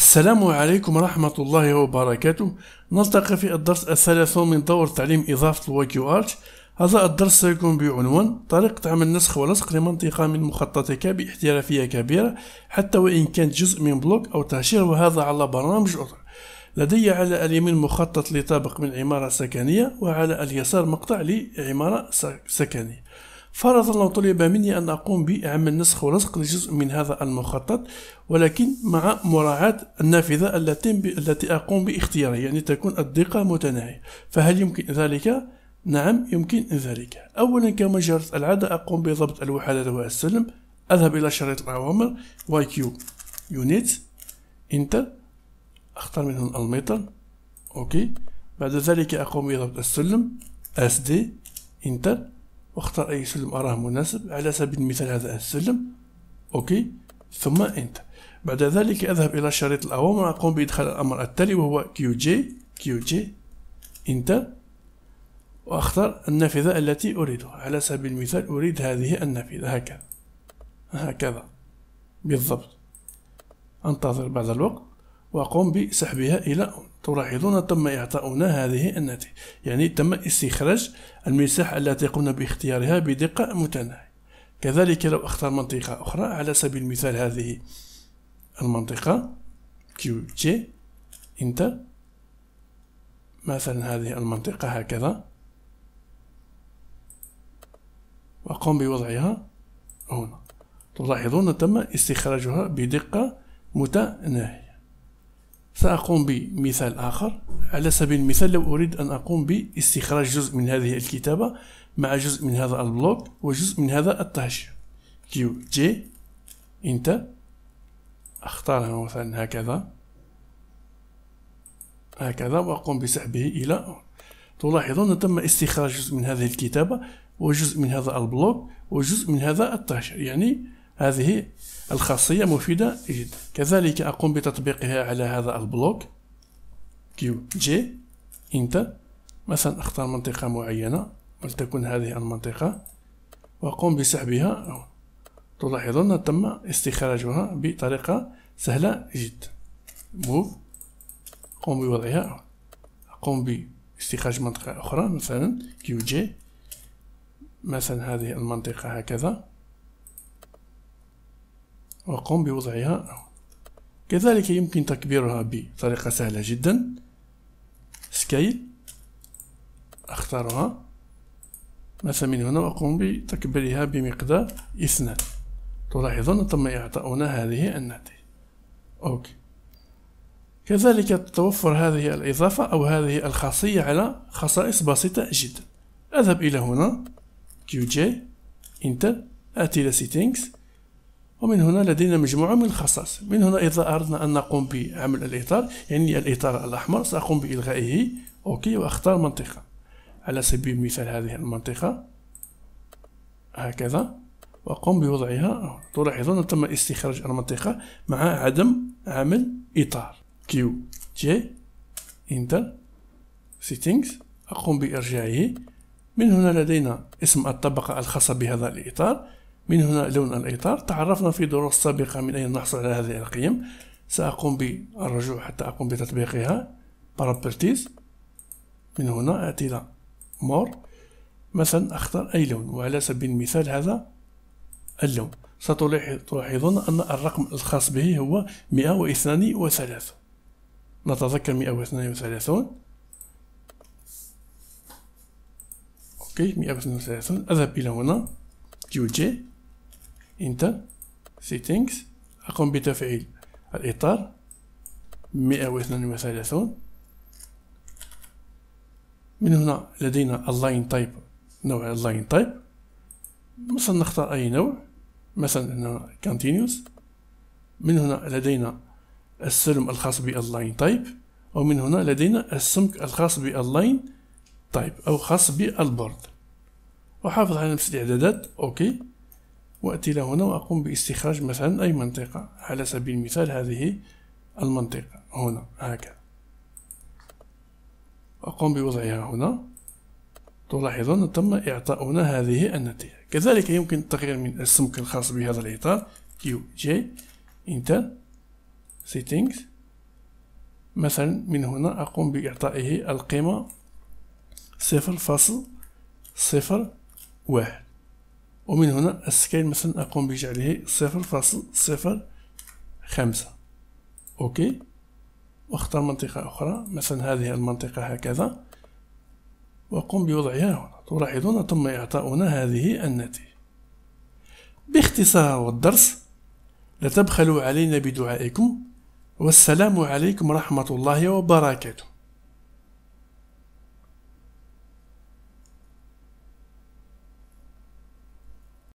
السلام عليكم ورحمة الله وبركاته نلتقي في الدرس الثلاثون من دور تعليم إضافة الواكيو آرت هذا الدرس سيكون بعنوان طريقة عمل نسخ ولصق لمنطقة من مخططك باحترافية كبيرة حتى وإن كانت جزء من بلوك أو تهشير وهذا على برنامج أخر لدي على اليمين مخطط لطابق من عمارة سكنية وعلى اليسار مقطع لعمارة سكنية فرضا لو طلب مني أن أقوم بعمل نسخ ولصق لجزء من هذا المخطط ولكن مع مراعاة النافذة التي التي أقوم باختيارها يعني تكون الدقة متناهية فهل يمكن ذلك؟ نعم يمكن ذلك أولا كما جرت العادة أقوم بضبط الوحدات والسلم أذهب إلى شريط الأوامر YQ unit enter أختار منه الميتر أوكي بعد ذلك أقوم بضبط السلم SD enter واختر أي سلم أراه مناسب على سبيل المثال هذا السلم أوكي ثم إنتر بعد ذلك أذهب إلى شريط الأوامر أقوم بإدخال الأمر التالي وهو كيو جي كيو جي انت وأختار النافذة التي أريدها على سبيل المثال أريد هذه النافذة هكذا هكذا بالضبط أنتظر بعض الوقت وقم بسحبها إلى تلاحظون تم إعطاؤنا هذه النتيجة يعني تم استخراج المساحة التي قمنا باختيارها بدقة متناهية كذلك لو اختار منطقة أخرى على سبيل المثال هذه المنطقة كيو جي انت مثلا هذه المنطقة هكذا وقم بوضعها هنا تلاحظون تم استخراجها بدقة متناهية سأقوم بمثال آخر على سبيل المثال لو أريد أن أقوم باستخراج جزء من هذه الكتابة مع جزء من هذا البلوك وجزء من هذا التهجير كيو جي انت اختارها مثلا هكذا هكذا واقوم بسحبه الى تلاحظون تم استخراج جزء من هذه الكتابه وجزء من هذا البلوك وجزء من هذا التهجير يعني هذه الخاصية مفيدة جدا كذلك أقوم بتطبيقها على هذا البلوك كيو جي انت مثلا أختار منطقة معينة ولتكن هذه المنطقة وأقوم بسحبها تلاحظون تم استخراجها بطريقة سهلة جدا موف أقوم بوضعها أقوم باستخراج منطقة أخرى مثلا كيو جي مثلا هذه المنطقة هكذا وقم بوضعها كذلك يمكن تكبيرها بطريقة سهلة جدا سكيل أختارها مثلا من هنا وأقوم بتكبيرها بمقدار اثنان تلاحظون تم إعطاؤنا هذه الناتج أوكي كذلك تتوفر هذه الإضافة أو هذه الخاصية على خصائص بسيطة جدا أذهب إلى هنا QJ Enter أتي إلى Settings ومن هنا لدينا مجموعة من الخصائص من هنا إذا أردنا أن نقوم بعمل الإطار يعني الإطار الأحمر سأقوم بإلغائه أوكي وأختار منطقة على سبيل المثال هذه المنطقة هكذا وأقوم بوضعها تلاحظون تم استخراج المنطقة مع عدم عمل إطار كيو جي انتر سيتينغز أقوم بإرجاعه من هنا لدينا اسم الطبقة الخاصة بهذا الإطار من هنا لون الإطار تعرفنا في دروس سابقة من أين نحصل على هذه القيم سأقوم بالرجوع حتى أقوم بتطبيقها Properties من هنا آتي إلى More مثلا أختار أي لون وعلى سبيل المثال هذا اللون ستلاحظون أن الرقم الخاص به هو 132 نتذكر 132 أوكي 132 أذهب إلى هنا جي انت settings اقوم بتفعيل الاطار 132 من هنا لدينا اللاين تايب نوع اللاين تايب مثلا نختار اي نوع مثلا هنا continuous من هنا لدينا السلم الخاص باللاين تايب ومن هنا لدينا السمك الخاص باللاين تايب او خاص بالبورد وحافظ على نفس الاعدادات اوكي وأتي إلى هنا وأقوم باستخراج مثلا أي منطقة على سبيل المثال هذه المنطقة هنا هكذا أقوم بوضعها هنا تلاحظون تم إعطاؤنا هذه النتيجة كذلك يمكن التغيير من السمك الخاص بهذا الإطار كيو جي انتر settings مثلا من هنا أقوم بإعطائه القيمة صفر فاصل صفر واحد ومن هنا السكيل مثلا أقوم بجعله صفر فاصل صفر خمسة أوكي واختار منطقة أخرى مثلا هذه المنطقة هكذا وأقوم بوضعها هنا تلاحظون ثم إعطاؤنا هذه النتيجة باختصار والدرس لا تبخلوا علينا بدعائكم والسلام عليكم ورحمة الله وبركاته